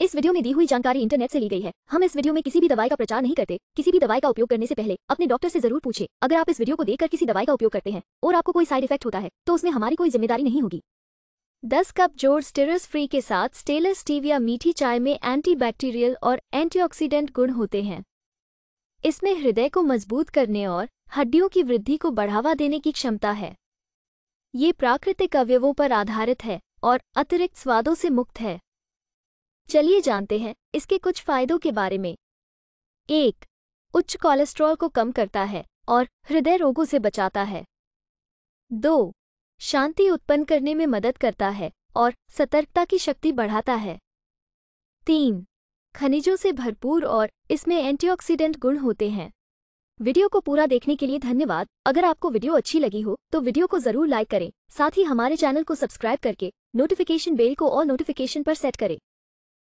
इस वीडियो में दी हुई जानकारी इंटरनेट से ली गई है हम इस वीडियो में किसी भी दवाई का प्रचार नहीं करते किसी भी दवाई का उपयोग करने से पहले अपने डॉक्टर से जरूर पूछे अगर आप इस वीडियो को देखकर किसी दवाई का उपयोग करते हैं और आपको कोई साइड इफेक्ट होता है तो उसमें हमारी कोई जिम्मेदारी नहीं होगी दस कप जोर स्टेरस फ्री के साथ स्टेलस स्टीविया मीठी चाय में एंटी और एंटी गुण होते हैं इसमें हृदय को मजबूत करने और हड्डियों की वृद्धि को बढ़ावा देने की क्षमता है ये प्राकृतिक अवयवों पर आधारित है और अतिरिक्त स्वादों से मुक्त है चलिए जानते हैं इसके कुछ फायदों के बारे में एक उच्च कोलेस्ट्रॉल को कम करता है और हृदय रोगों से बचाता है दो शांति उत्पन्न करने में मदद करता है और सतर्कता की शक्ति बढ़ाता है तीन खनिजों से भरपूर और इसमें एंटीऑक्सीडेंट गुण होते हैं वीडियो को पूरा देखने के लिए धन्यवाद अगर आपको वीडियो अच्छी लगी हो तो वीडियो को जरूर लाइक करें साथ ही हमारे चैनल को सब्सक्राइब करके नोटिफिकेशन बेल को और नोटिफिकेशन पर सेट करें